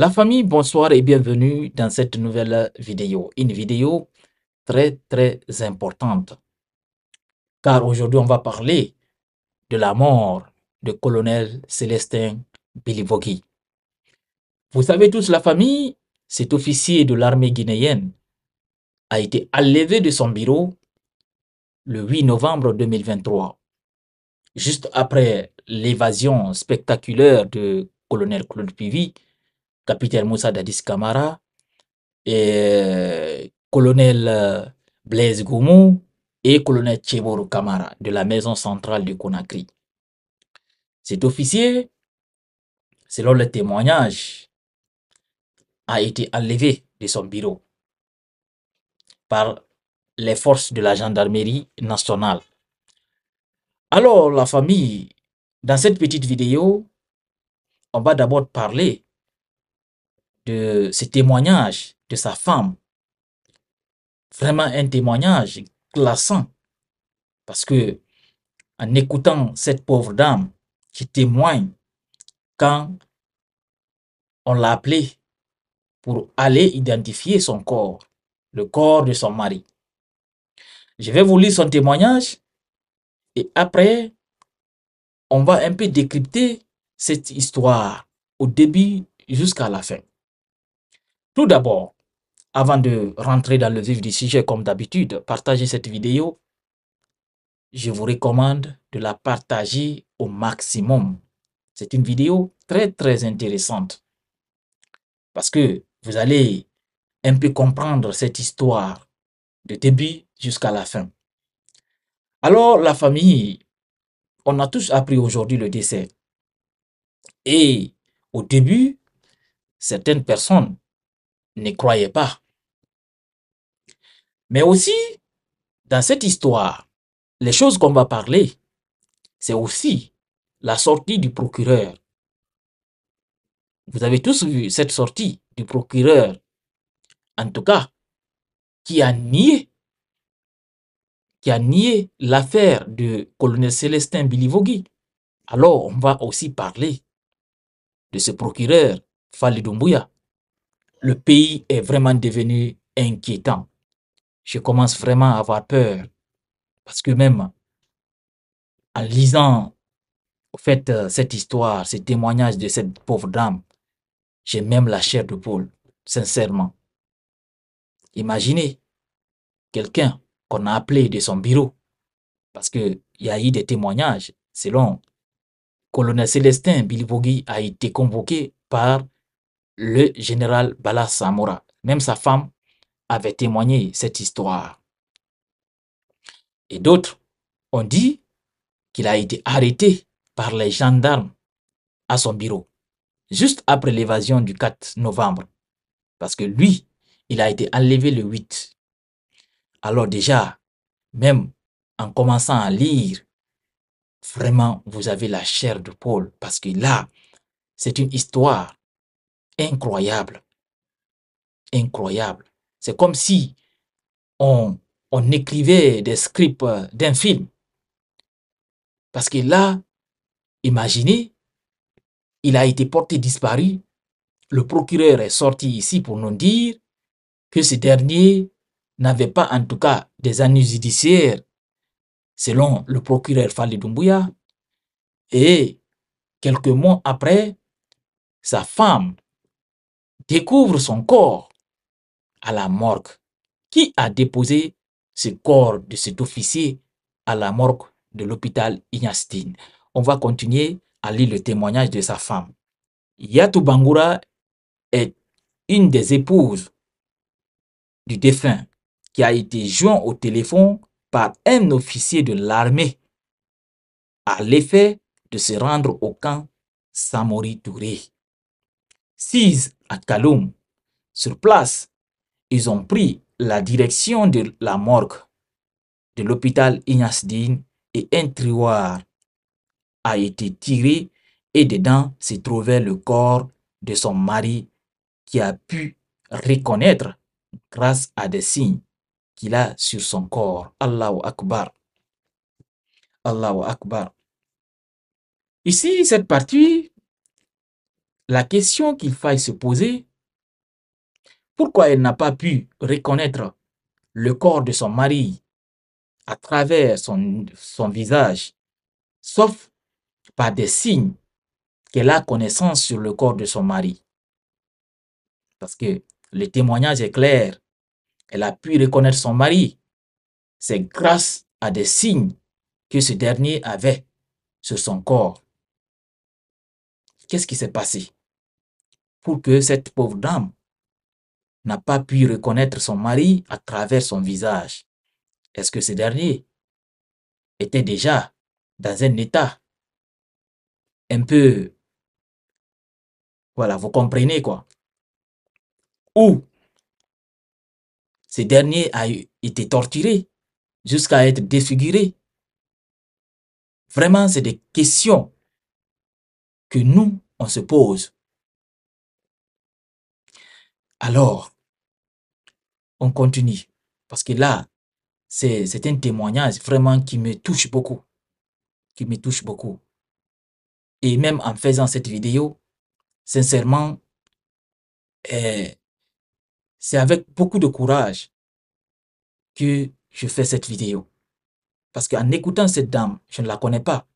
La famille, bonsoir et bienvenue dans cette nouvelle vidéo. Une vidéo très très importante. Car aujourd'hui, on va parler de la mort de colonel Célestin Bilivogui. Vous savez tous, la famille, cet officier de l'armée guinéenne, a été enlevé de son bureau le 8 novembre 2023, juste après l'évasion spectaculaire de colonel Claude Pivy, capitaine Moussa Dadis Kamara, et eh, colonel eh, Blaise Goumou et colonel Cheboro Kamara de la maison centrale de Conakry. Cet officier, selon le témoignage, a été enlevé de son bureau par les forces de la gendarmerie nationale. Alors, la famille, dans cette petite vidéo, on va d'abord parler de ce témoignage de sa femme. Vraiment un témoignage glaçant. Parce que en écoutant cette pauvre dame qui témoigne quand on l'a appelée pour aller identifier son corps, le corps de son mari. Je vais vous lire son témoignage et après, on va un peu décrypter cette histoire au début jusqu'à la fin. Tout d'abord, avant de rentrer dans le vif du sujet comme d'habitude, partagez cette vidéo. Je vous recommande de la partager au maximum. C'est une vidéo très très intéressante parce que vous allez un peu comprendre cette histoire de début jusqu'à la fin. Alors la famille, on a tous appris aujourd'hui le décès. Et au début, certaines personnes ne croyez pas. Mais aussi, dans cette histoire, les choses qu'on va parler, c'est aussi la sortie du procureur. Vous avez tous vu cette sortie du procureur, en tout cas, qui a nié, qui a nié l'affaire de colonel Célestin Bilivogui. Alors, on va aussi parler de ce procureur, Fali le pays est vraiment devenu inquiétant. Je commence vraiment à avoir peur parce que même en lisant au fait euh, cette histoire, ces témoignages de cette pauvre dame, j'ai même la chair de poule, sincèrement. Imaginez quelqu'un qu'on a appelé de son bureau parce qu'il y a eu des témoignages selon colonel Célestin Bogie a été convoqué par le général Bala Samora. Même sa femme avait témoigné cette histoire. Et d'autres ont dit qu'il a été arrêté par les gendarmes à son bureau, juste après l'évasion du 4 novembre. Parce que lui, il a été enlevé le 8. Alors déjà, même en commençant à lire, vraiment, vous avez la chair de Paul, parce que là, c'est une histoire incroyable. Incroyable. C'est comme si on, écrivait des scripts euh, d'un film. Parce que là, imaginez, il a été porté disparu. Le procureur est sorti ici pour nous dire que ce dernier n'avait pas en tout cas des années judiciaires, selon le procureur Fali Doumbouya. Et quelques mois après, sa femme découvre son corps à la morgue. Qui a déposé ce corps de cet officier à la morgue de l'hôpital Ignastine On va continuer à lire le témoignage de sa femme. Yatou Bangoura est une des épouses du défunt qui a été joint au téléphone par un officier de l'armée à l'effet de se rendre au camp Samori Touré à Kaloum. Sur place, ils ont pris la direction de la morgue, de l'hôpital Inasdin et un tiroir a été tiré et dedans se trouvait le corps de son mari qui a pu reconnaître grâce à des signes qu'il a sur son corps. Allahu Akbar. Allahu Akbar. Ici, cette partie la question qu'il faille se poser, pourquoi elle n'a pas pu reconnaître le corps de son mari à travers son, son visage, sauf par des signes qu'elle a connaissance sur le corps de son mari. Parce que le témoignage est clair. Elle a pu reconnaître son mari. C'est grâce à des signes que ce dernier avait sur son corps. Qu'est-ce qui s'est passé pour que cette pauvre dame n'a pas pu reconnaître son mari à travers son visage Est-ce que ce dernier était déjà dans un état un peu... Voilà, vous comprenez quoi Ou ce dernier a été torturé jusqu'à être défiguré. Vraiment, c'est des questions que nous, on se pose alors, on continue. Parce que là, c'est un témoignage vraiment qui me touche beaucoup. Qui me touche beaucoup. Et même en faisant cette vidéo, sincèrement, eh, c'est avec beaucoup de courage que je fais cette vidéo. Parce qu'en écoutant cette dame, je ne la connais pas,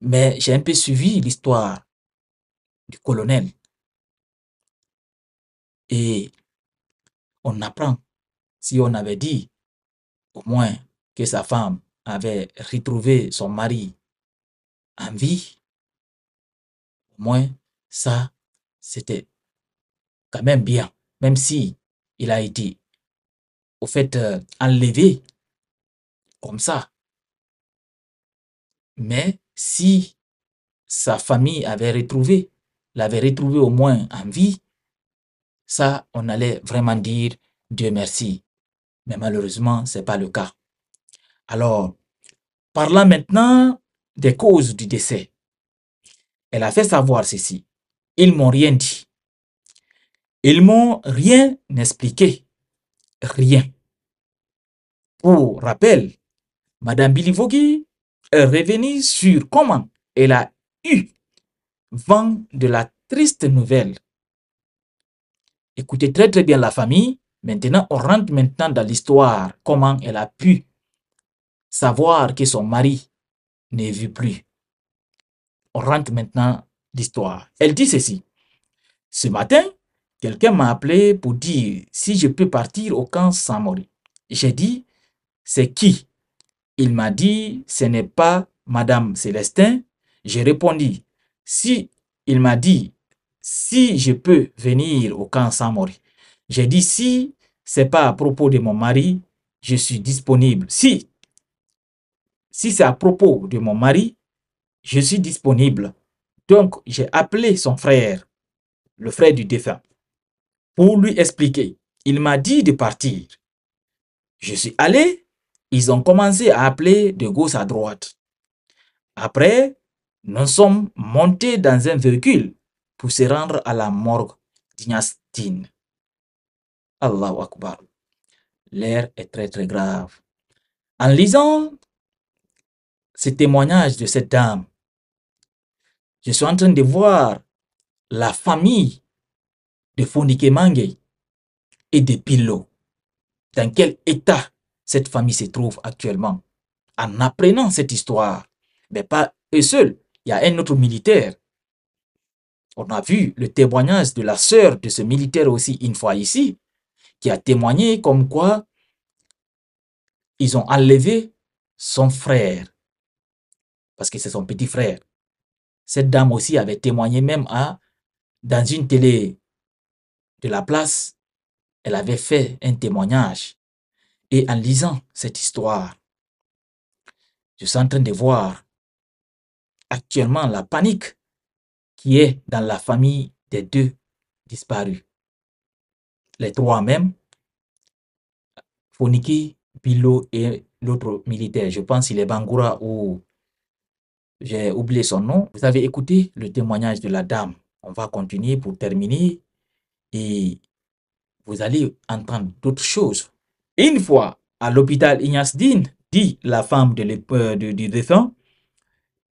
mais j'ai un peu suivi l'histoire du colonel et on apprend, si on avait dit au moins que sa femme avait retrouvé son mari en vie, au moins ça, c'était quand même bien, même si il a été au fait euh, enlevé comme ça. Mais si sa famille avait retrouvé, l'avait retrouvé au moins en vie, ça, on allait vraiment dire Dieu merci. Mais malheureusement, ce n'est pas le cas. Alors, parlons maintenant des causes du décès, elle a fait savoir ceci. Ils m'ont rien dit. Ils m'ont rien expliqué. Rien. Pour rappel, Madame Bilivogui est revenue sur comment elle a eu vent de la triste nouvelle Écoutez très très bien la famille. Maintenant, on rentre maintenant dans l'histoire, comment elle a pu savoir que son mari n'est vu plus. On rentre maintenant l'histoire. Elle dit ceci. Ce matin, quelqu'un m'a appelé pour dire si je peux partir au camp sans mourir. J'ai dit, c'est qui Il m'a dit, ce n'est pas Madame Célestin. J'ai répondu, si il m'a dit, si je peux venir au camp Samori. J'ai dit si c'est pas à propos de mon mari, je suis disponible. Si si c'est à propos de mon mari, je suis disponible. Donc j'ai appelé son frère, le frère du défunt, pour lui expliquer. Il m'a dit de partir. Je suis allé, ils ont commencé à appeler de gauche à droite. Après, nous sommes montés dans un véhicule pour se rendre à la morgue d'Ignastine. Allahu Akbar. L'air est très très grave. En lisant ce témoignage de cette dame, je suis en train de voir la famille de Fonike Mange et de Pilo. Dans quel état cette famille se trouve actuellement En apprenant cette histoire, mais pas eux seuls, il y a un autre militaire on a vu le témoignage de la sœur de ce militaire aussi une fois ici, qui a témoigné comme quoi ils ont enlevé son frère, parce que c'est son petit frère. Cette dame aussi avait témoigné même à, dans une télé de la place, elle avait fait un témoignage. Et en lisant cette histoire, je suis en train de voir actuellement la panique qui est dans la famille des deux disparus. Les trois mêmes, Foniki, Bilo et l'autre militaire, je pense il est Bangoura ou j'ai oublié son nom. Vous avez écouté le témoignage de la dame. On va continuer pour terminer et vous allez entendre d'autres choses. Une fois à l'hôpital Ignace Dine, dit la femme de euh, du défunt,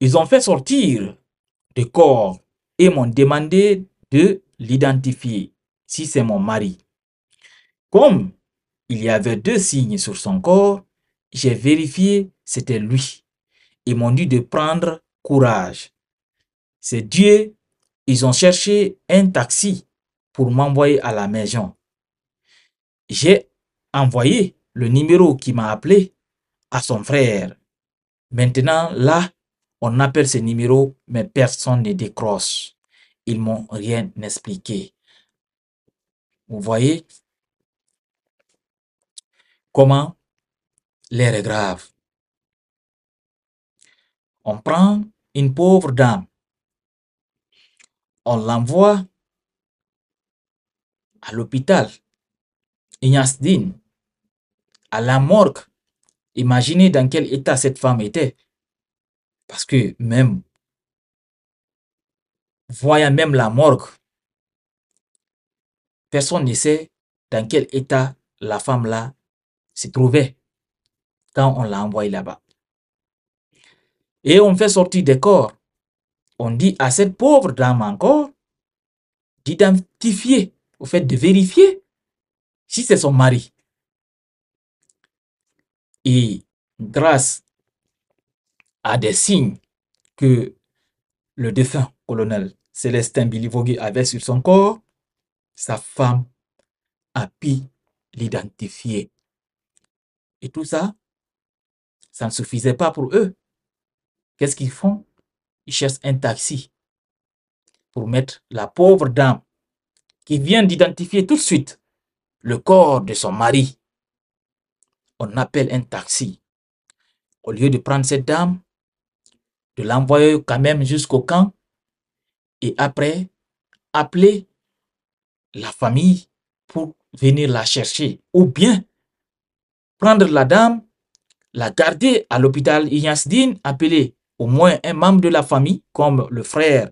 ils ont fait sortir corps et m'ont demandé de l'identifier si c'est mon mari. Comme il y avait deux signes sur son corps, j'ai vérifié c'était lui. et m'ont dit de prendre courage. C'est Dieu, ils ont cherché un taxi pour m'envoyer à la maison. J'ai envoyé le numéro qui m'a appelé à son frère. Maintenant, là, on appelle ces numéros, mais personne ne décroche. Ils m'ont rien expliqué. Vous voyez comment l'air est grave. On prend une pauvre dame. On l'envoie à l'hôpital Ignasdine, à la morgue. Imaginez dans quel état cette femme était. Parce que même, voyant même la morgue, personne ne sait dans quel état la femme-là se trouvait quand on l'a envoyée là-bas. Et on fait sortir des corps. On dit à cette pauvre dame encore d'identifier, au fait de vérifier si c'est son mari. Et grâce à des signes que le défunt colonel Célestin Bilivogui avait sur son corps, sa femme a pu l'identifier. Et tout ça, ça ne suffisait pas pour eux. Qu'est-ce qu'ils font Ils cherchent un taxi pour mettre la pauvre dame qui vient d'identifier tout de suite le corps de son mari. On appelle un taxi. Au lieu de prendre cette dame, l'envoyer quand même jusqu'au camp et après appeler la famille pour venir la chercher ou bien prendre la dame, la garder à l'hôpital Dine, appeler au moins un membre de la famille comme le frère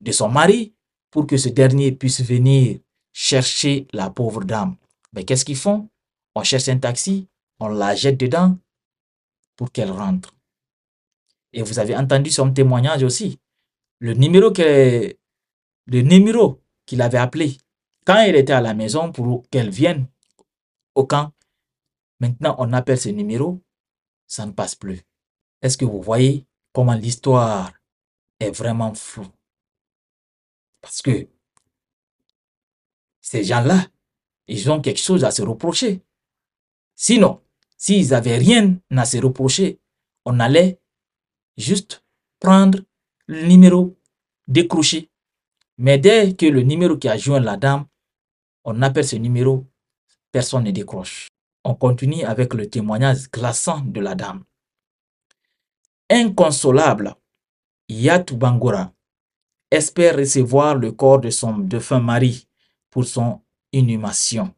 de son mari pour que ce dernier puisse venir chercher la pauvre dame. Mais qu'est-ce qu'ils font On cherche un taxi, on la jette dedans pour qu'elle rentre. Et vous avez entendu son témoignage aussi. Le numéro le numéro qu'il avait appelé quand il était à la maison pour qu'elle vienne au camp. Maintenant, on appelle ce numéro, ça ne passe plus. Est-ce que vous voyez comment l'histoire est vraiment floue? Parce que ces gens-là, ils ont quelque chose à se reprocher. Sinon, s'ils n'avaient rien à se reprocher, on allait juste prendre le numéro, décrocher. Mais dès que le numéro qui a joint la dame, on appelle ce numéro, personne ne décroche. On continue avec le témoignage glaçant de la dame. Inconsolable, Yatou Bangoura espère recevoir le corps de son défunt mari pour son inhumation.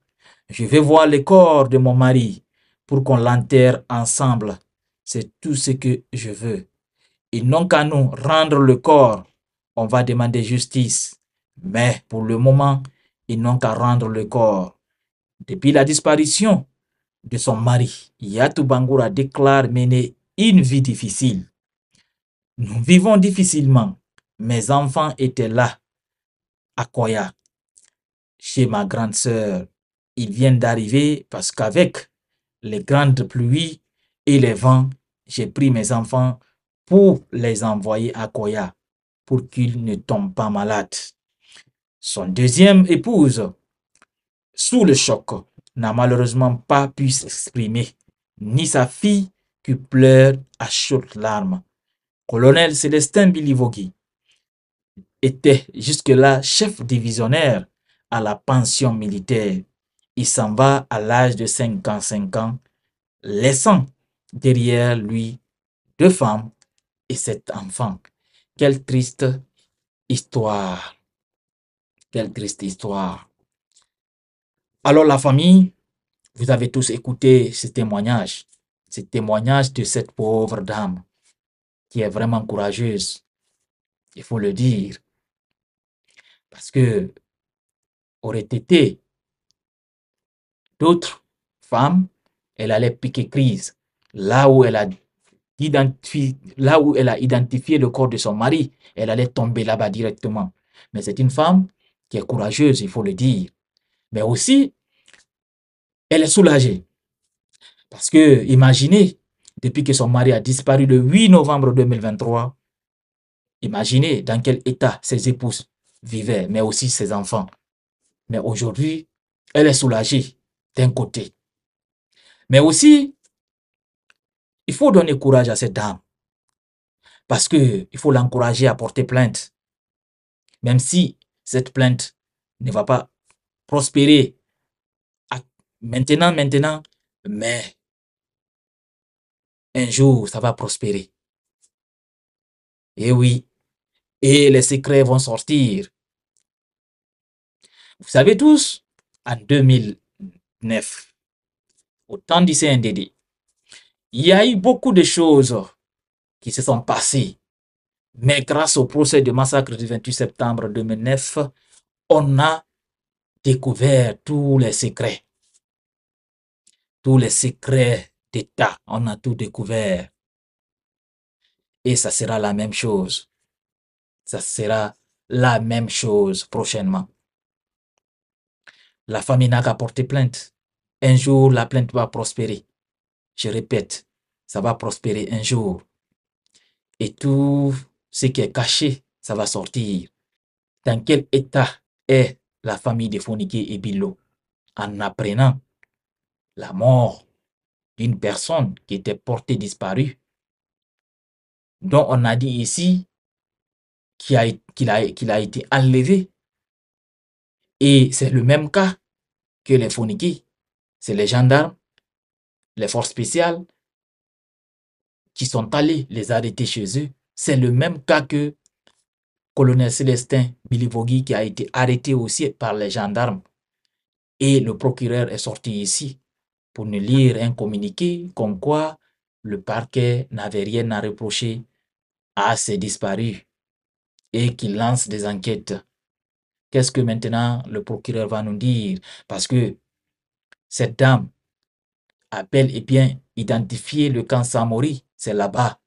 Je vais voir le corps de mon mari pour qu'on l'enterre ensemble. C'est tout ce que je veux. Ils n'ont qu'à nous rendre le corps. On va demander justice. Mais pour le moment, ils n'ont qu'à rendre le corps. Depuis la disparition de son mari, Yatou Bangura déclare mener une vie difficile. Nous vivons difficilement. Mes enfants étaient là, à Koya, chez ma grande sœur. Ils viennent d'arriver parce qu'avec les grandes pluies et les vents, j'ai pris mes enfants pour les envoyer à Koya pour qu'ils ne tombent pas malade. Son deuxième épouse, sous le choc, n'a malheureusement pas pu s'exprimer, ni sa fille qui pleure à chaudes larmes. Colonel Célestin Bilivogui était jusque-là chef divisionnaire à la pension militaire. Il s'en va à l'âge de 55 ans, laissant derrière lui deux femmes et cet enfant. Quelle triste histoire. Quelle triste histoire. Alors la famille, vous avez tous écouté ce témoignage, ce témoignage de cette pauvre dame qui est vraiment courageuse. Il faut le dire. Parce que aurait été d'autres femmes, elle allait piquer crise là où elle a là où elle a identifié le corps de son mari, elle allait tomber là-bas directement. Mais c'est une femme qui est courageuse, il faut le dire. Mais aussi, elle est soulagée. Parce que, imaginez, depuis que son mari a disparu le 8 novembre 2023, imaginez dans quel état ses épouses vivaient, mais aussi ses enfants. Mais aujourd'hui, elle est soulagée d'un côté. Mais aussi, il faut donner courage à cette dame. Parce qu'il faut l'encourager à porter plainte. Même si cette plainte ne va pas prospérer maintenant, maintenant, mais un jour, ça va prospérer. Et eh oui, et les secrets vont sortir. Vous savez tous, en 2009, au temps du CNDD, il y a eu beaucoup de choses qui se sont passées. Mais grâce au procès de massacre du 28 septembre 2009, on a découvert tous les secrets. Tous les secrets d'État, on a tout découvert. Et ça sera la même chose. Ça sera la même chose prochainement. La famille n'a qu'à porter plainte. Un jour, la plainte va prospérer. Je répète, ça va prospérer un jour. Et tout ce qui est caché, ça va sortir. Dans quel état est la famille de Fonike et Billo en apprenant la mort d'une personne qui était portée disparue, dont on a dit ici qu'il a, été enlevé. Et c'est le même cas que les Foniki. C'est les gendarmes, les forces spéciales qui sont allés les arrêter chez eux, c'est le même cas que colonel Célestin Vogui qui a été arrêté aussi par les gendarmes. Et le procureur est sorti ici pour nous lire un communiqué comme quoi le parquet n'avait rien à reprocher à ces disparus et qu'il lance des enquêtes. Qu'est-ce que maintenant le procureur va nous dire Parce que cette dame appelle et bien identifier le camp Samori c'est là-bas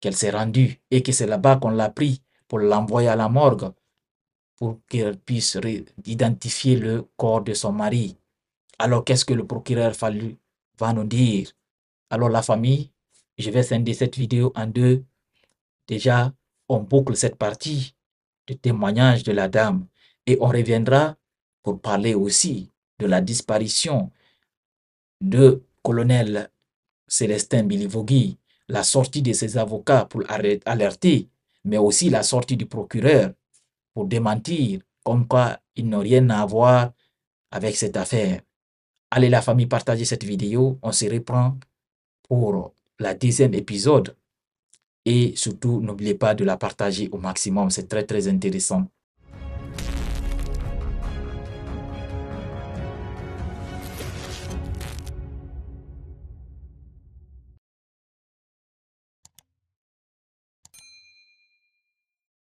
qu'elle s'est rendue et que c'est là-bas qu'on l'a pris pour l'envoyer à la morgue pour qu'elle puisse identifier le corps de son mari. Alors qu'est-ce que le procureur fallu va nous dire Alors la famille, je vais scinder cette vidéo en deux. Déjà, on boucle cette partie de témoignage de la dame et on reviendra pour parler aussi de la disparition de colonel Célestin Bilivogui la sortie de ses avocats pour alerter, mais aussi la sortie du procureur pour démentir comme quoi ils n'ont rien à voir avec cette affaire. Allez la famille partagez cette vidéo, on se reprend pour la deuxième épisode et surtout n'oubliez pas de la partager au maximum, c'est très très intéressant.